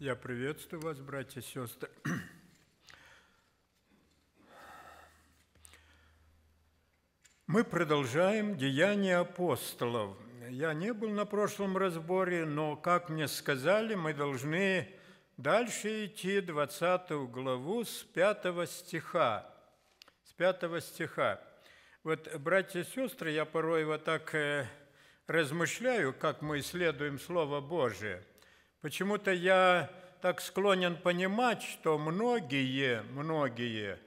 Я приветствую вас, братья и сестры. Мы продолжаем деяния апостолов. Я не был на прошлом разборе, но, как мне сказали, мы должны дальше идти 20 главу с 5 стиха. С 5 стиха. Вот, братья и сестры, я порой вот так э, размышляю, как мы исследуем Слово Божие – Почему-то я так склонен понимать, что многие, многие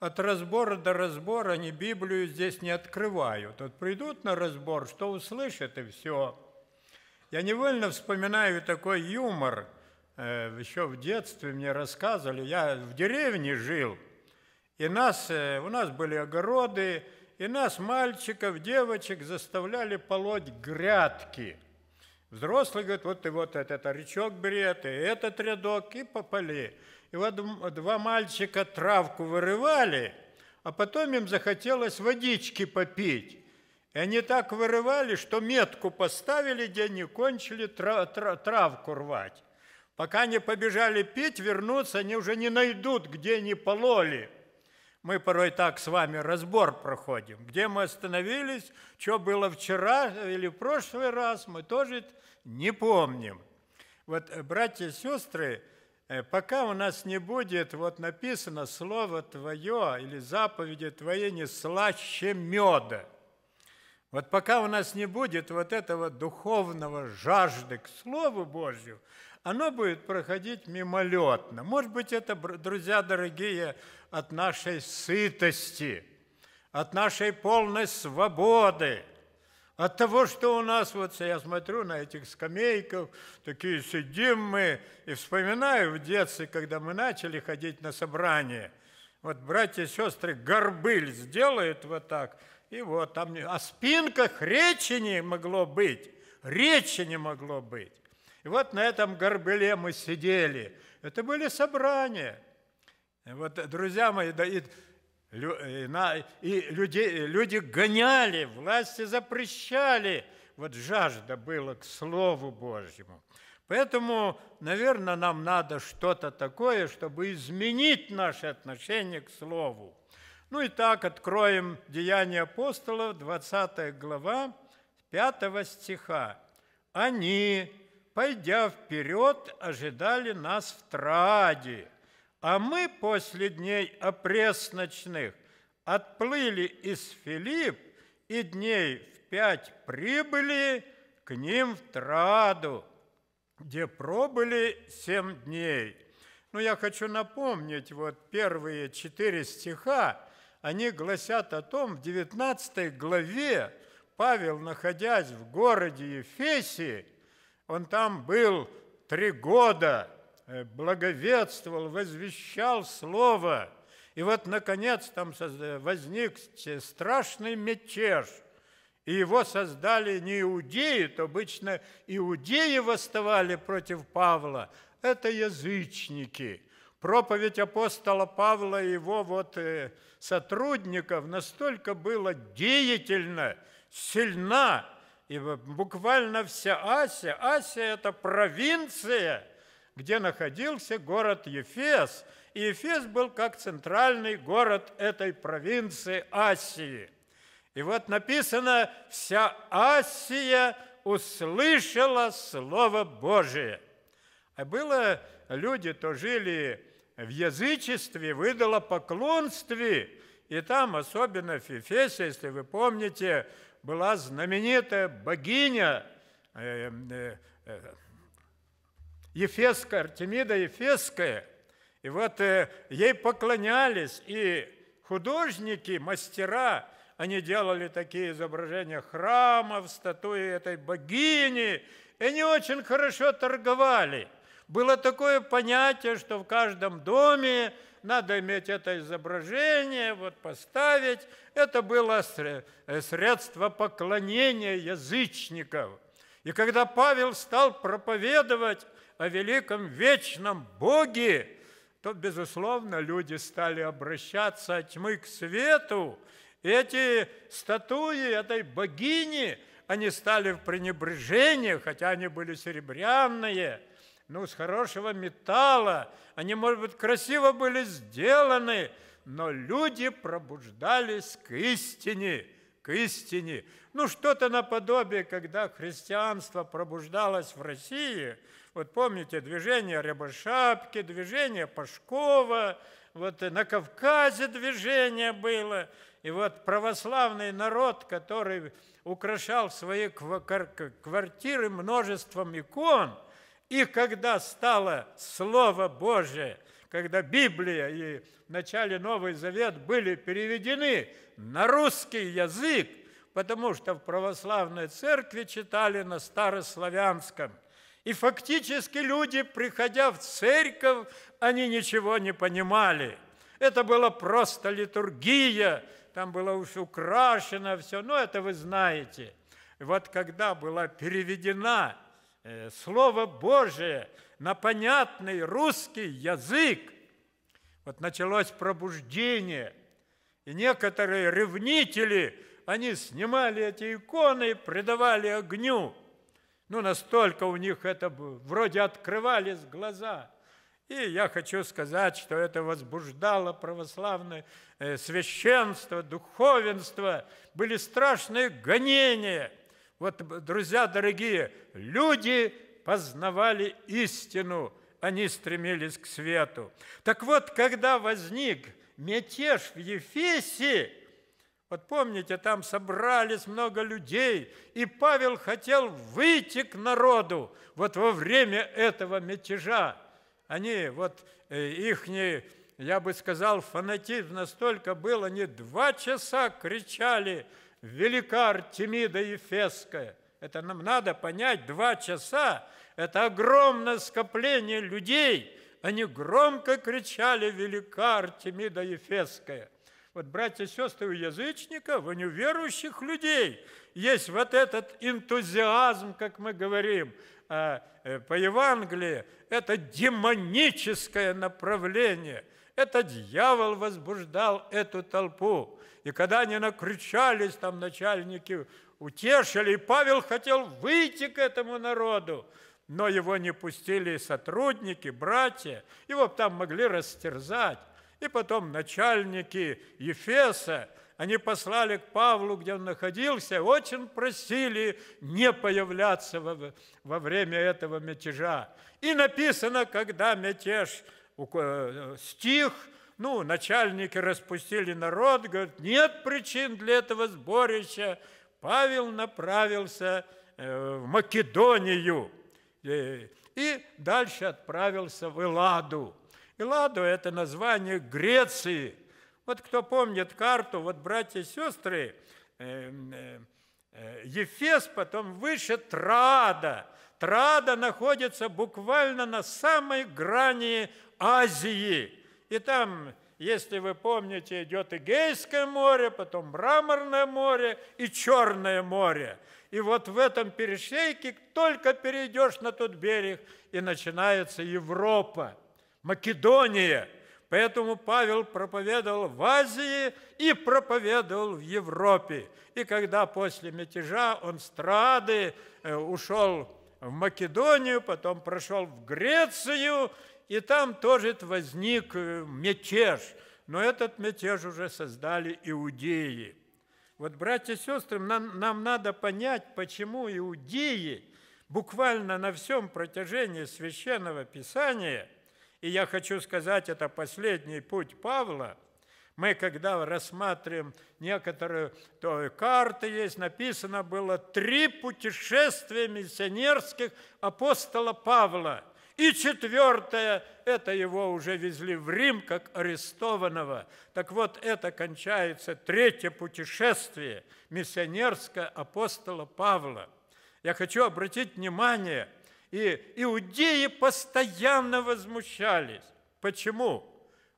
от разбора до разбора они Библию здесь не открывают. Вот придут на разбор, что услышат и все. Я невольно вспоминаю такой юмор. Э, Еще в детстве мне рассказывали, я в деревне жил, и нас, э, у нас были огороды, и нас, мальчиков, девочек, заставляли полоть грядки – Взрослый говорит, вот и вот этот речок бери, ты этот рядок и попали. И вот два мальчика травку вырывали, а потом им захотелось водички попить. И они так вырывали, что метку поставили, где они кончили травку рвать. Пока не побежали пить, вернуться, они уже не найдут, где они пололи. Мы порой так с вами разбор проходим, где мы остановились, что было вчера или в прошлый раз, мы тоже не помним. Вот, э, братья и сестры, э, пока у нас не будет вот написано слово Твое или заповеди Твои не слаще меда, вот пока у нас не будет вот этого духовного жажды к Слову Божью, оно будет проходить мимолетно. Может быть, это, друзья дорогие, от нашей сытости, от нашей полной свободы, от того, что у нас, вот я смотрю на этих скамейках, такие сидим мы, и вспоминаю в детстве, когда мы начали ходить на собрание, вот братья и сестры горбыль сделают вот так, и вот там, о спинках речи не могло быть, речи не могло быть. И вот на этом горбыле мы сидели. Это были собрания – вот, друзья мои, да и, и люди, люди гоняли, власти запрещали. Вот жажда была к Слову Божьему. Поэтому, наверное, нам надо что-то такое, чтобы изменить наше отношение к Слову. Ну и так откроем Деяния апостолов, 20 глава, 5 стиха. «Они, пойдя вперед, ожидали нас в Трааде, а мы после дней опресночных отплыли из Филипп и дней в пять прибыли к ним в Траду, где пробыли семь дней. Но ну, я хочу напомнить, вот первые четыре стиха, они гласят о том, в 19 главе Павел, находясь в городе Ефесии, он там был три года – Э, благовествовал, возвещал Слово. И вот, наконец, там возник страшный мятеж – и его создали не иудеи, то обычно иудеи восставали против Павла. Это язычники. Проповедь апостола Павла и его вот э, сотрудников настолько была деятельна, сильна, и буквально вся Асия, Асия – это провинция, где находился город Ефес. И Ефес был как центральный город этой провинции Асии. И вот написано, вся Асия услышала Слово Божие. А было, люди то жили в язычестве, выдало поклонстве, и там, особенно в Ефесе, если вы помните, была знаменитая богиня, э, э, э, Ефеска, Артемида Ефесская. И вот э, ей поклонялись и художники, мастера, они делали такие изображения храмов, статуи этой богини, и они очень хорошо торговали. Было такое понятие, что в каждом доме надо иметь это изображение, вот поставить. Это было э, средство поклонения язычников. И когда Павел стал проповедовать о великом вечном Боге, то, безусловно, люди стали обращаться от тьмы к свету. эти статуи этой богини, они стали в пренебрежении, хотя они были серебряные, ну, с хорошего металла, они, может быть, красиво были сделаны, но люди пробуждались к истине, к истине. Ну, что-то наподобие, когда христианство пробуждалось в России. Вот помните, движение Рябошапки, движение Пашкова, вот на Кавказе движение было. И вот православный народ, который украшал свои квартиры множеством икон, и когда стало Слово Божие – когда Библия и в начале Новый Завет были переведены на русский язык, потому что в православной церкви читали на старославянском. И фактически люди, приходя в церковь, они ничего не понимали. Это была просто литургия, там было уж украшено все, но это вы знаете. вот когда была переведена э, Слово Божие на понятный русский язык, вот началось пробуждение, и некоторые ревнители – они снимали эти иконы и предавали огню. Ну, настолько у них это вроде открывались глаза. И я хочу сказать, что это возбуждало православное э, священство, духовенство. Были страшные гонения. Вот, друзья дорогие, люди познавали истину, они стремились к свету. Так вот, когда возник мятеж в Ефесе, вот помните, там собрались много людей, и Павел хотел выйти к народу вот во время этого мятежа. Они, вот э, их, я бы сказал, фанатизм настолько был, они два часа кричали «Велика Артемида Ефесская!» Это нам надо понять, два часа – это огромное скопление людей. Они громко кричали «Велика Артемида Ефесская!» Вот, братья и сестры, у язычников, у неверующих людей есть вот этот энтузиазм, как мы говорим а, э, по Евангелии. Это демоническое направление. Это дьявол возбуждал эту толпу. И когда они накричались, там начальники утешили, и Павел хотел выйти к этому народу, но его не пустили сотрудники, братья, его там могли растерзать. И потом начальники Ефеса, они послали к Павлу, где он находился, очень просили не появляться во, во время этого мятежа. И написано, когда мятеж э, стих, ну, начальники распустили народ, говорят, нет причин для этого сборища. Павел направился э, в Македонию э, и дальше отправился в Эладу. Элладу – это название Греции. Вот кто помнит карту, вот братья и сестры, э, э, э, Ефес, потом выше Трада. Трада находится буквально на самой грани Азии. И там, если вы помните, идет Эгейское море, потом Мраморное море и Черное море. И вот в этом перешейке только перейдешь на тот берег, и начинается Европа. Македония. Поэтому Павел проповедовал в Азии и проповедовал в Европе. И когда после мятежа он с Трады э, ушел в Македонию, потом прошел в Грецию, и там тоже возник э, мятеж. Но этот мятеж уже создали иудеи. Вот, братья и сестры, нам, нам надо понять, почему иудеи буквально на всем протяжении священного писания – и я хочу сказать, это последний путь Павла. Мы, когда рассматриваем некоторые то карты, есть написано было три путешествия миссионерских апостола Павла. И четвертое, это его уже везли в Рим как арестованного. Так вот, это кончается третье путешествие миссионерское апостола Павла. Я хочу обратить внимание – и иудеи постоянно возмущались. Почему?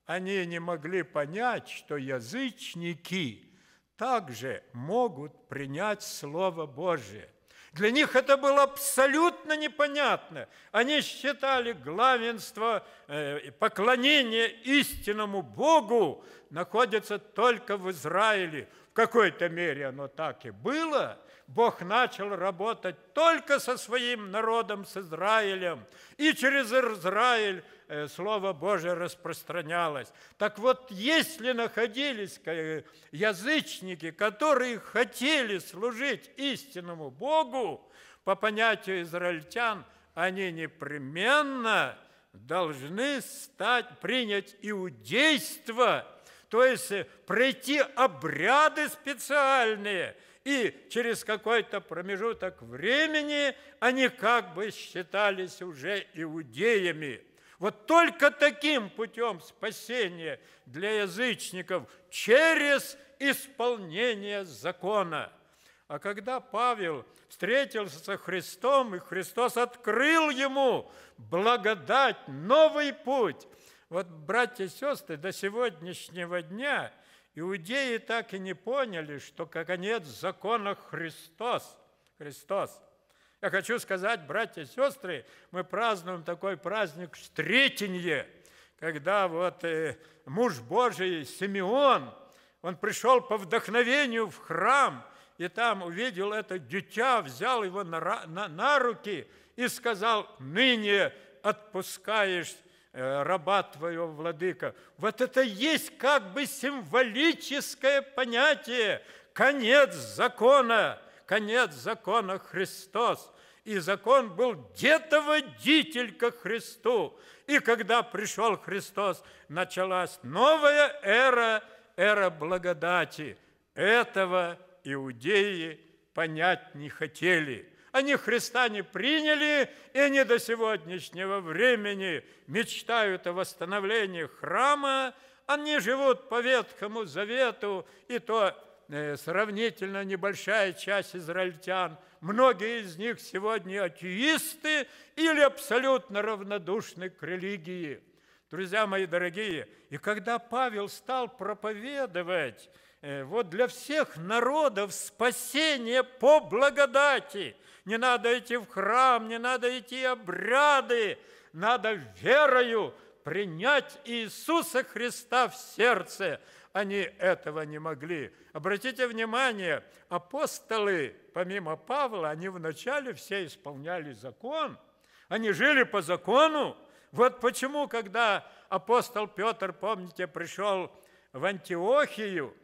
Они не могли понять, что язычники также могут принять Слово Божие. Для них это было абсолютно непонятно. Они считали главенство, э, поклонение истинному Богу находится только в Израиле. В какой-то мере оно так и было – Бог начал работать только со своим народом, с Израилем. И через Израиль э, Слово Божие распространялось. Так вот, если находились э, язычники, которые хотели служить истинному Богу, по понятию израильтян, они непременно должны стать, принять иудейство – то есть э, пройти обряды специальные, и через какой-то промежуток времени они как бы считались уже иудеями. Вот только таким путем спасения для язычников через исполнение закона. А когда Павел встретился со Христом, и Христос открыл ему благодать, новый путь – вот, братья и сестры, до сегодняшнего дня иудеи так и не поняли, что как конец закона Христос. Христос. Я хочу сказать, братья и сестры, мы празднуем такой праздник Встретенье, когда вот э, муж Божий Симеон, он пришел по вдохновению в храм, и там увидел это дитя, взял его на, на, на руки и сказал, ныне отпускаешь Э, раба твоего, владыка. Вот это есть как бы символическое понятие. Конец закона, конец закона Христос. И закон был детоводитель ко Христу. И когда пришел Христос, началась новая эра, эра благодати. Этого иудеи понять не хотели – они Христа не приняли, и они до сегодняшнего времени мечтают о восстановлении храма, они живут по Ветхому Завету, и то э, сравнительно небольшая часть израильтян. Многие из них сегодня атеисты или абсолютно равнодушны к религии. Друзья мои дорогие, и когда Павел стал проповедовать э, вот для всех народов спасение по благодати – не надо идти в храм, не надо идти обряды, надо верою принять Иисуса Христа в сердце. Они этого не могли. Обратите внимание, апостолы, помимо Павла, они вначале все исполняли закон, они жили по закону. Вот почему, когда апостол Петр, помните, пришел в Антиохию –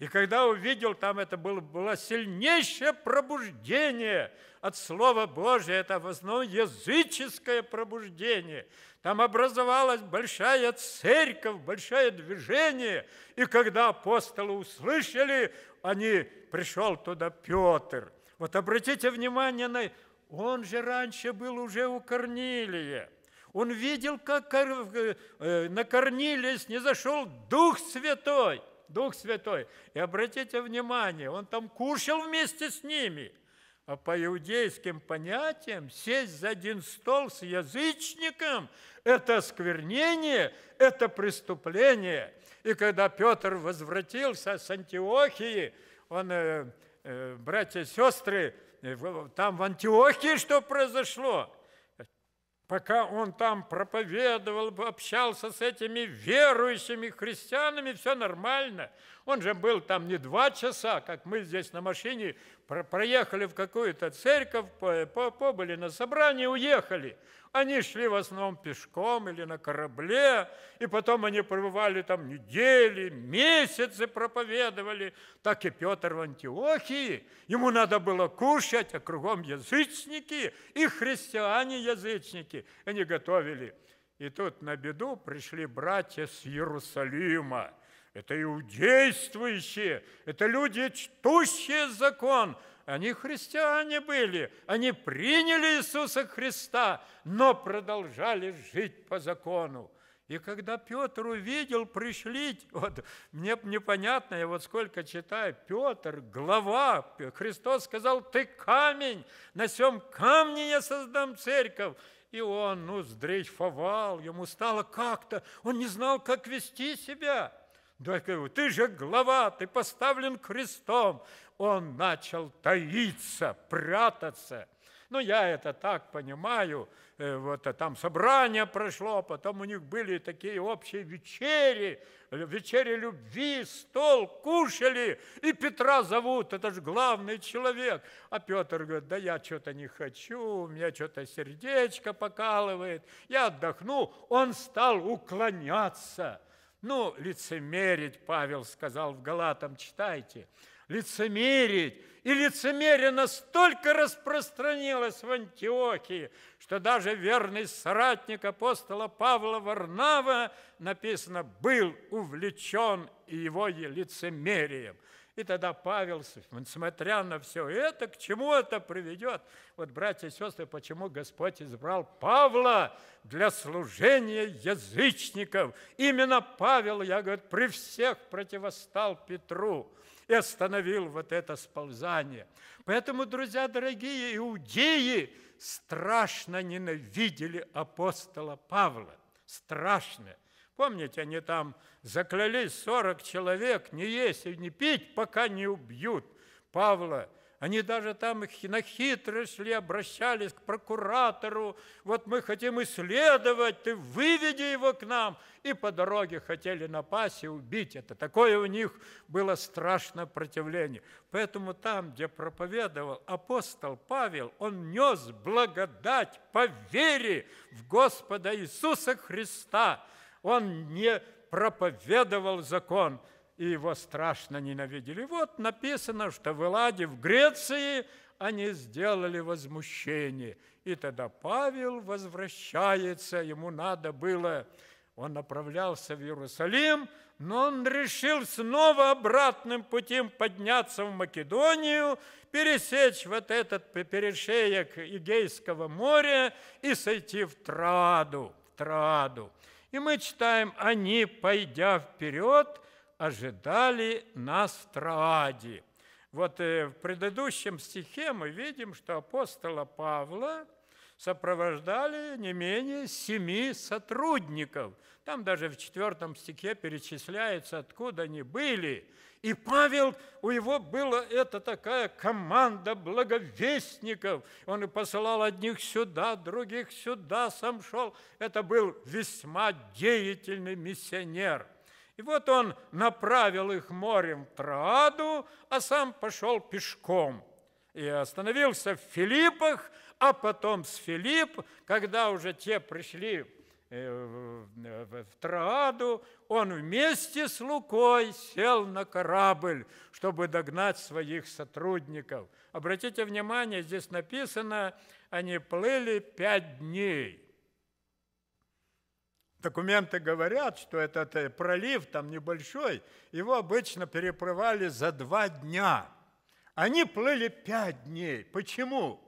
и когда увидел, там это было, было сильнейшее пробуждение от Слова Божия, это в основном языческое пробуждение. Там образовалась большая церковь, большое движение. И когда апостолы услышали, они, пришел туда Петр. Вот обратите внимание на... Он же раньше был уже у Корнилия. Он видел, как э, на Корнилия зашел Дух Святой – Дух Святой. И обратите внимание, он там кушал вместе с ними. А по иудейским понятиям сесть за один стол с язычником – это осквернение, это преступление. И когда Петр возвратился с Антиохии, он, э, э, братья и сестры, э, там в Антиохии что произошло – Пока он там проповедовал, общался с этими верующими христианами, все нормально. Он же был там не два часа, как мы здесь на машине проехали в какую-то церковь, побыли на собрании, уехали. Они шли в основном пешком или на корабле, и потом они пребывали там недели, месяцы проповедовали. Так и Петр в Антиохии, ему надо было кушать, а кругом язычники и христиане-язычники. Они готовили. И тут на беду пришли братья с Иерусалима. Это иудействующие, это люди, чтущие закон – они христиане были, они приняли Иисуса Христа, но продолжали жить по закону. И когда Петр увидел, пришли, вот мне непонятно, я вот сколько читаю, Петр, глава, Христос сказал, ты камень, на всем камне я создам церковь. И он, ну, сдрейфовал, ему стало как-то, он не знал, как вести себя. Да, ты же глава, ты поставлен крестом он начал таиться, прятаться. Ну, я это так понимаю. Э, вот а там собрание прошло, а потом у них были такие общие вечери, вечери любви, стол, кушали, и Петра зовут, это же главный человек. А Петр говорит, да я что-то не хочу, у меня что-то сердечко покалывает, я отдохну. Он стал уклоняться. Ну, лицемерить, Павел сказал в Галатам, читайте лицемерить. И лицемерие настолько распространилось в Антиохии, что даже верный соратник апостола Павла Варнава, написано, был увлечен его лицемерием – и тогда Павел, смотря на все это, к чему это приведет? Вот, братья и сестры, почему Господь избрал Павла для служения язычников? Именно Павел, я говорю, при всех противостал Петру и остановил вот это сползание. Поэтому, друзья дорогие, иудеи страшно ненавидели апостола Павла. Страшно. Помните, они там заклялись 40 человек не есть и не пить, пока не убьют Павла. Они даже там на хитрость шли, обращались к прокуратору. Вот мы хотим исследовать, ты выведи его к нам. И по дороге хотели напасть и убить. Это такое у них было страшное противление. Поэтому там, где проповедовал апостол Павел, он нес благодать по вере в Господа Иисуса Христа – он не проповедовал закон, и его страшно ненавидели. Вот написано, что в Эладе, в Греции, они сделали возмущение. И тогда Павел возвращается, ему надо было, он направлялся в Иерусалим, но он решил снова обратным путем подняться в Македонию, пересечь вот этот перешеек Эгейского моря и сойти в Траду. В Траду. И мы читаем, они, пойдя вперед, ожидали нас в Трааде. Вот э, в предыдущем стихе мы видим, что апостола Павла сопровождали не менее семи сотрудников. Там даже в четвертом стихе перечисляется, откуда они были. И Павел, у его была это такая команда благовестников. Он и посылал одних сюда, других сюда, сам шел. Это был весьма деятельный миссионер. И вот он направил их морем в Трааду, а сам пошел пешком. И остановился в Филиппах, а потом с Филипп, когда уже те пришли Э, в Трааду, он вместе с Лукой сел на корабль, чтобы догнать своих сотрудников. Обратите внимание, здесь написано, они плыли пять дней. Документы говорят, что этот э, пролив там небольшой, его обычно переплывали за два дня. Они плыли пять дней. Почему?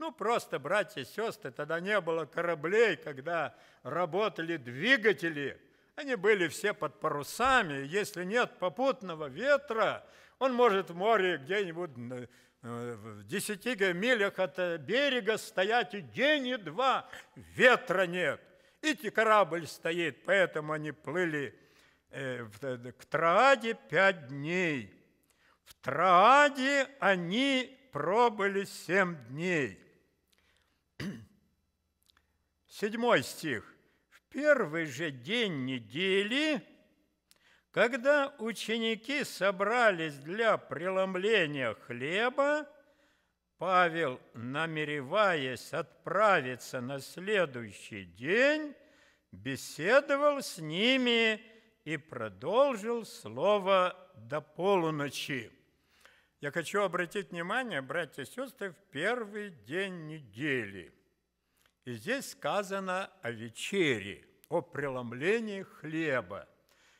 Ну, просто братья и сестры, тогда не было кораблей, когда работали двигатели. Они были все под парусами. Если нет попутного ветра, он может в море где-нибудь э, в десяти милях от э, берега стоять и день, и два. Ветра нет. И корабль стоит, поэтому они плыли э, к Трааде пять дней. В Трааде они пробыли семь дней. Седьмой стих. В первый же день недели, когда ученики собрались для преломления хлеба, Павел, намереваясь отправиться на следующий день, беседовал с ними и продолжил слово до полуночи. Я хочу обратить внимание, братья и сестры, в первый день недели – и здесь сказано о вечере, о преломлении хлеба.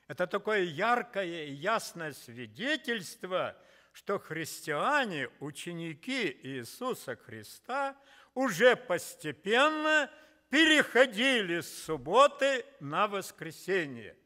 Это такое яркое и ясное свидетельство, что христиане, ученики Иисуса Христа, уже постепенно переходили с субботы на воскресенье.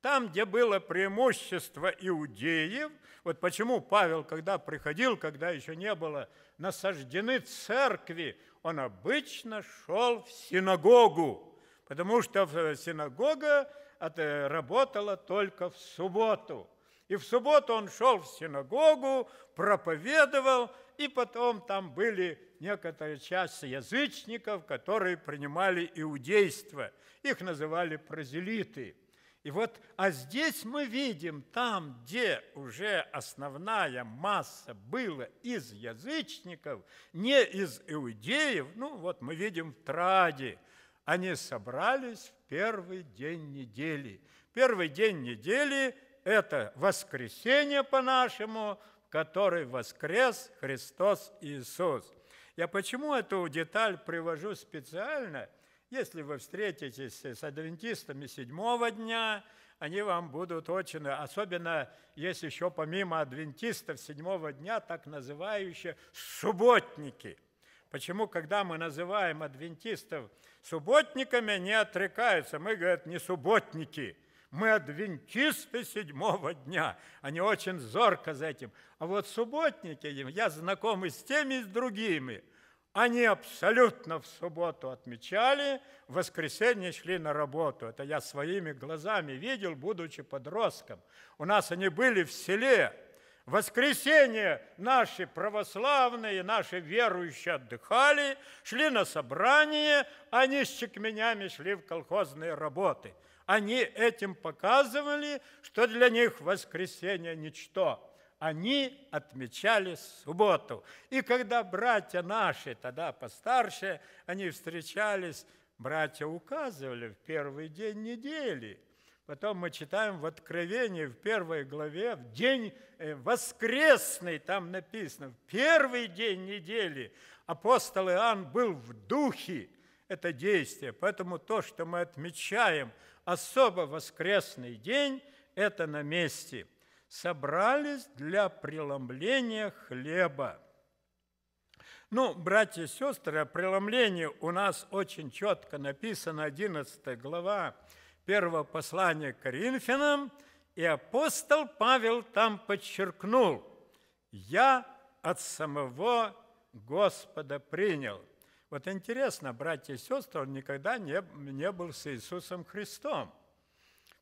Там, где было преимущество иудеев, вот почему Павел, когда приходил, когда еще не было насаждены церкви, он обычно шел в синагогу, потому что э, синагога э, работала только в субботу. И в субботу он шел в синагогу, проповедовал, и потом там были некоторая часть язычников, которые принимали иудейство. Их называли празелиты – и вот, а здесь мы видим, там, где уже основная масса была из язычников, не из иудеев, ну вот мы видим в Траде, они собрались в первый день недели. Первый день недели – это воскресенье по-нашему, в который воскрес Христос Иисус. Я почему эту деталь привожу специально – если вы встретитесь с адвентистами седьмого дня, они вам будут очень, особенно есть еще помимо адвентистов седьмого дня, так называющие субботники. Почему, когда мы называем адвентистов субботниками, они отрекаются. Мы, говорят, не субботники, мы адвентисты седьмого дня. Они очень зорко за этим. А вот субботники, я знакомы с теми и с другими – они абсолютно в субботу отмечали, в воскресенье шли на работу. Это я своими глазами видел, будучи подростком. У нас они были в селе. В воскресенье наши православные, наши верующие отдыхали, шли на собрание, они с чекменями шли в колхозные работы. Они этим показывали, что для них воскресенье – ничто – они отмечали субботу. И когда братья наши, тогда постарше, они встречались, братья указывали в первый день недели. Потом мы читаем в Откровении, в первой главе, в день э, воскресный, там написано, в первый день недели апостол Иоанн был в духе, это действие. Поэтому то, что мы отмечаем особо воскресный день, это на месте – собрались для преломления хлеба. Ну, братья и сестры, о преломлении у нас очень четко написано 11 глава первого послания к Коринфянам, и апостол Павел там подчеркнул, «Я от самого Господа принял». Вот интересно, братья и сестры, он никогда не, не был с Иисусом Христом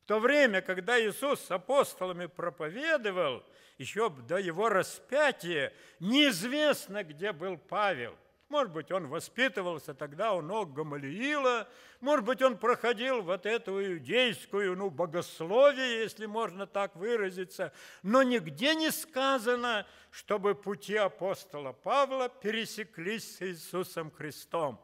то время, когда Иисус с апостолами проповедовал, еще до его распятия, неизвестно, где был Павел. Может быть, он воспитывался тогда у ног Гамалиила, может быть, он проходил вот эту иудейскую, ну, богословие, если можно так выразиться, но нигде не сказано, чтобы пути апостола Павла пересеклись с Иисусом Христом.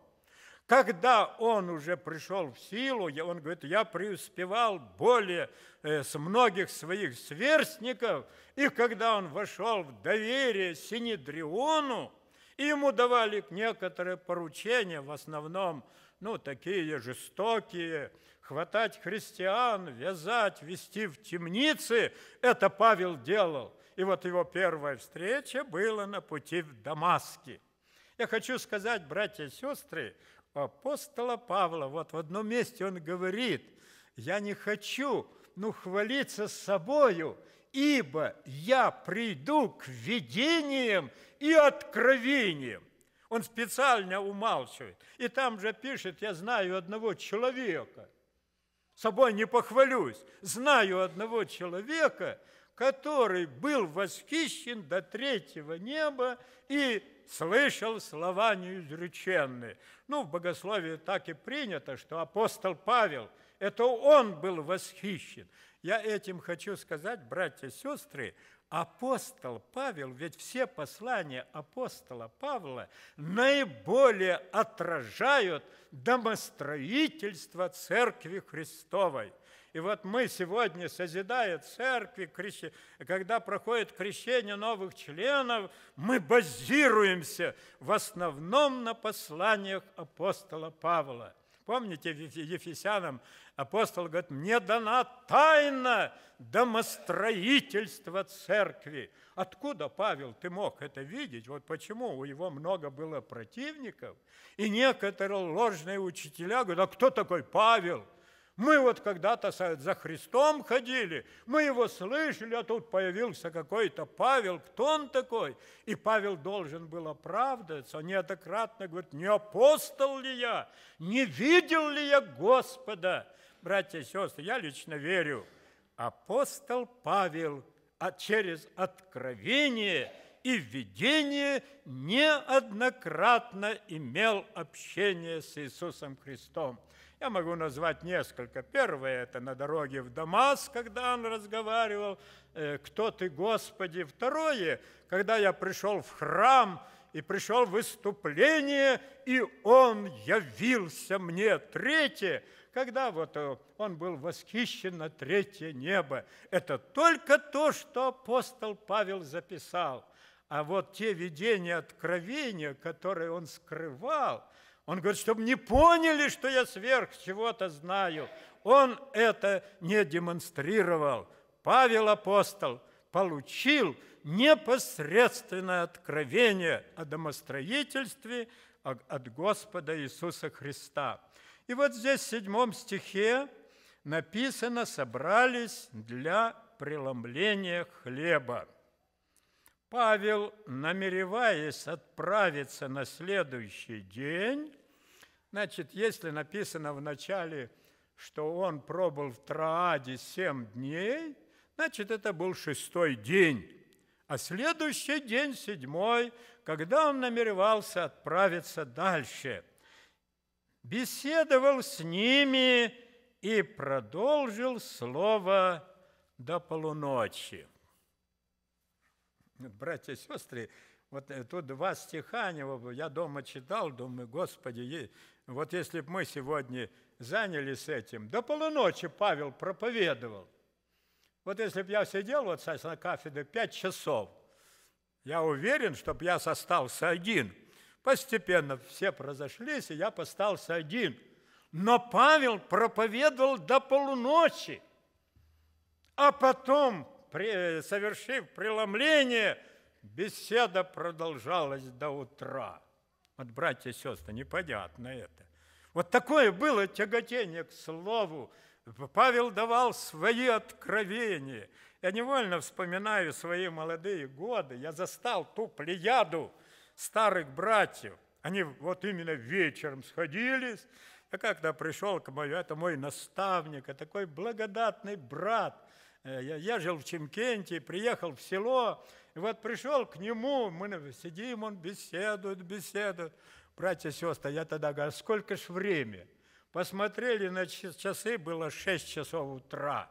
Когда он уже пришел в силу, он говорит, я преуспевал более э, с многих своих сверстников, и когда он вошел в доверие Синедриону, ему давали некоторые поручения, в основном, ну, такие жестокие, хватать христиан, вязать, вести в темницы. Это Павел делал. И вот его первая встреча была на пути в Дамаске. Я хочу сказать, братья и сестры, апостола Павла. Вот в одном месте он говорит, я не хочу, ну, хвалиться собою, ибо я приду к видениям и откровениям. Он специально умалчивает. И там же пишет, я знаю одного человека, собой не похвалюсь, знаю одного человека, который был восхищен до третьего неба и слышал слова неизреченные. Ну, в богословии так и принято, что апостол Павел, это он был восхищен. Я этим хочу сказать, братья и сестры, апостол Павел, ведь все послания апостола Павла наиболее отражают домостроительство Церкви Христовой – и вот мы сегодня, созидая церкви, когда проходит крещение новых членов, мы базируемся в основном на посланиях апостола Павла. Помните, Ефесянам апостол говорит, мне дана тайна домостроительства церкви. Откуда, Павел, ты мог это видеть? Вот почему у него много было противников. И некоторые ложные учителя говорят, а кто такой Павел? Мы вот когда-то за Христом ходили, мы его слышали, а тут появился какой-то Павел. Кто он такой? И Павел должен был оправдаться. Он неоднократно говорит, не апостол ли я? Не видел ли я Господа? Братья и сестры, я лично верю, апостол Павел а через откровение и видение неоднократно имел общение с Иисусом Христом. Я могу назвать несколько. Первое – это на дороге в Дамас, когда он разговаривал э, «Кто ты, Господи?». Второе – когда я пришел в храм и пришел выступление, и он явился мне. Третье – когда вот э, он был восхищен на третье небо. Это только то, что апостол Павел записал. А вот те видения, откровения, которые он скрывал – он говорит, чтобы не поняли, что я сверх чего-то знаю. Он это не демонстрировал. Павел апостол получил непосредственное откровение о домостроительстве от Господа Иисуса Христа. И вот здесь в седьмом стихе написано «собрались для преломления хлеба». Павел, намереваясь отправиться на следующий день, значит, если написано в начале, что он пробыл в Трааде семь дней, значит, это был шестой день. А следующий день, седьмой, когда он намеревался отправиться дальше, беседовал с ними и продолжил слово до полуночи братья и сестры, вот э, тут два стиха, я дома читал, думаю, Господи, вот если бы мы сегодня занялись этим, до полуночи Павел проповедовал. Вот если бы я сидел вот сейчас на кафедре пять часов, я уверен, чтобы я остался один. Постепенно все разошлись, и я остался один. Но Павел проповедовал до полуночи, а потом совершив преломление, беседа продолжалась до утра. Вот, братья и сестры, непонятно это. Вот такое было тяготение к слову. Павел давал свои откровения. Я невольно вспоминаю свои молодые годы. Я застал ту плеяду старых братьев. Они вот именно вечером сходились. Я когда пришел к моему, это мой наставник, а такой благодатный брат – Э, я жил в Чемкенте, приехал в село, и вот пришел к нему, мы сидим, он беседует, беседует. Братья и сестры, я тогда говорю, «А сколько ж время? Посмотрели на часы, было 6 часов утра.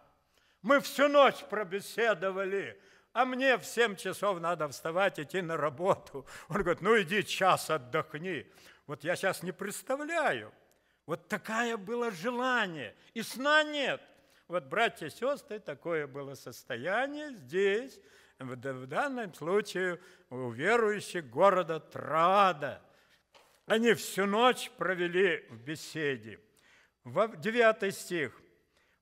Мы всю ночь пробеседовали, а мне в 7 часов надо вставать, идти на работу. Он говорит, ну иди час отдохни. Вот я сейчас не представляю. Вот такое было желание. И сна нет. Вот, братья и сестры, такое было состояние здесь, в, в данном случае у верующих города Трада. Они всю ночь провели в беседе. 9 стих.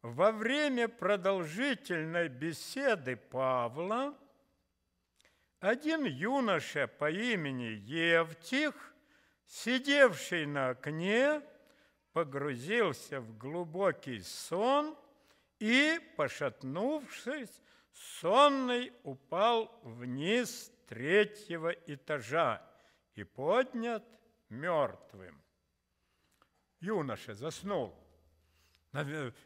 Во время продолжительной беседы Павла один юноша по имени Евтих, сидевший на окне, погрузился в глубокий сон – и, пошатнувшись, сонный упал вниз третьего этажа и поднят мертвым. Юноша заснул.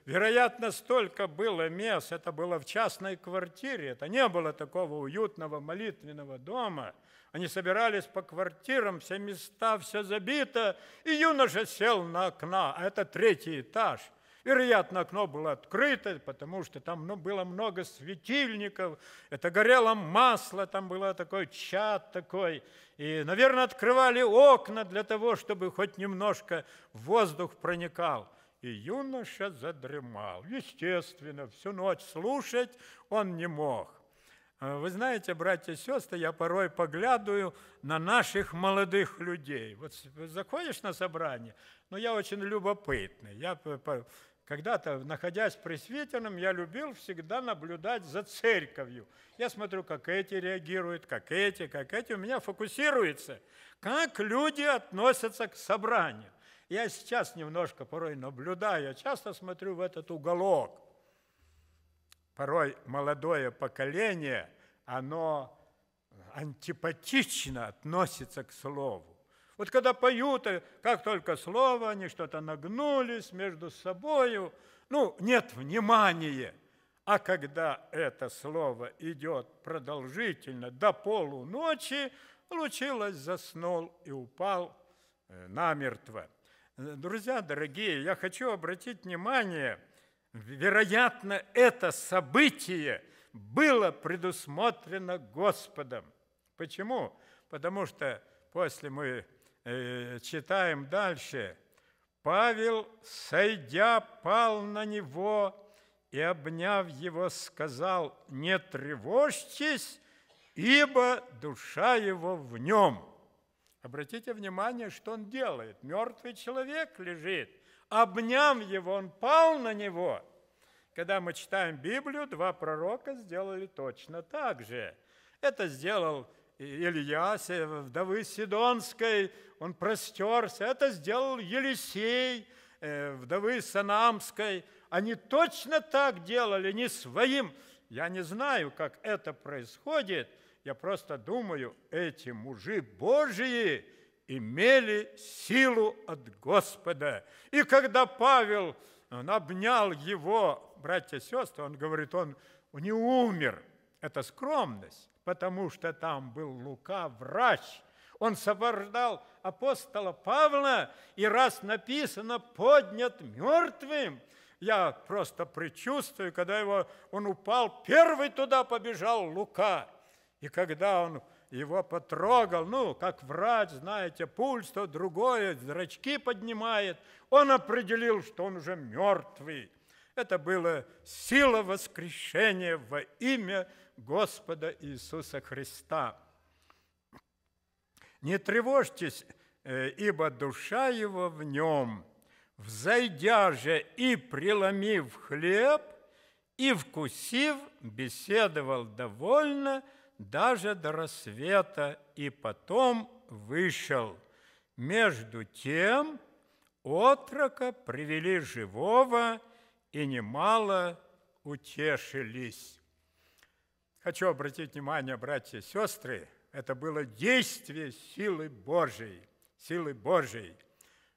Вероятно, столько было мест, это было в частной квартире, это не было такого уютного молитвенного дома. Они собирались по квартирам, все места, все забито, и юноша сел на окна, а это третий этаж – Вероятно, окно было открыто, потому что там ну, было много светильников, это горело масло, там был такой чат такой. И, наверное, открывали окна для того, чтобы хоть немножко воздух проникал. И юноша задремал. Естественно, всю ночь слушать он не мог. А, вы знаете, братья и сестры, я порой поглядываю на наших молодых людей. Вот заходишь на собрание, но ну, я очень любопытный. Я когда-то, находясь пресвитером, я любил всегда наблюдать за церковью. Я смотрю, как эти реагируют, как эти, как эти. У меня фокусируется, как люди относятся к собранию. Я сейчас немножко порой наблюдаю, часто смотрю в этот уголок. Порой молодое поколение, оно антипатично относится к слову. Вот когда поют, как только слово, они что-то нагнулись между собою, ну, нет внимания. А когда это слово идет продолжительно до полуночи, Лучилось, заснул и упал э, намертво. Друзья дорогие, я хочу обратить внимание, вероятно, это событие было предусмотрено Господом. Почему? Потому что после мы Э, читаем дальше. Павел, сойдя, пал на него и, обняв его, сказал, не тревожьтесь, ибо душа его в нем. Обратите внимание, что он делает. Мертвый человек лежит. Обняв его, он пал на него. Когда мы читаем Библию, два пророка сделали точно так же. Это сделал Ильясе, вдовы Сидонской, он простерся. Это сделал Елисей, э, вдовы Санамской. Они точно так делали, не своим. Я не знаю, как это происходит. Я просто думаю, эти мужи Божии имели силу от Господа. И когда Павел он обнял его, братья и сестры, он говорит, он не умер. Это скромность потому что там был Лука, врач. Он сопровождал апостола Павла, и раз написано «поднят мертвым», я просто предчувствую, когда его, он упал, первый туда побежал Лука. И когда он его потрогал, ну, как врач, знаете, пульс, то другое, зрачки поднимает, он определил, что он уже мертвый. Это было сила воскрешения во имя Господа Иисуса Христа. Не тревожьтесь, э, ибо душа его в нем. Взойдя же и преломив хлеб, и вкусив, беседовал довольно даже до рассвета, и потом вышел. Между тем отрока привели живого, и немало утешились. Хочу обратить внимание, братья и сестры, это было действие силы Божьей, силы Божьей.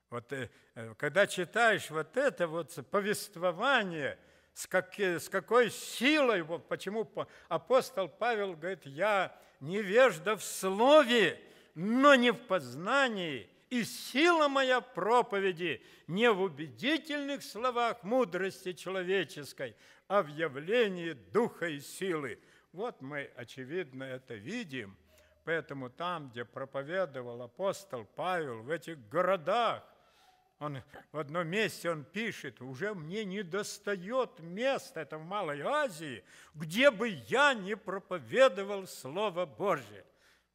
Вот э, э, когда читаешь вот это вот повествование, с, как, с какой силой, вот почему апостол Павел говорит, я невежда в слове, но не в познании, и сила моя проповеди не в убедительных словах мудрости человеческой, а в явлении духа и силы – вот мы, очевидно, это видим. Поэтому там, где проповедовал апостол Павел, в этих городах, он в одном месте он пишет, уже мне не достает места, это в Малой Азии, где бы я не проповедовал Слово Божие.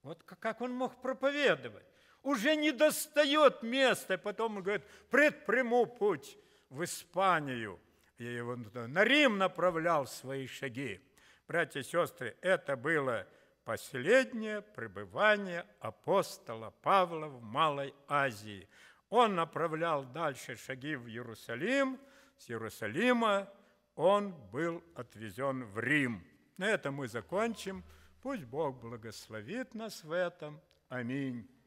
Вот как он мог проповедовать? Уже не достает места, потом он говорит, предприму путь в Испанию. Я его на Рим направлял свои шаги братья и сестры, это было последнее пребывание апостола Павла в Малой Азии. Он направлял дальше шаги в Иерусалим, с Иерусалима он был отвезен в Рим. На этом мы закончим. Пусть Бог благословит нас в этом. Аминь.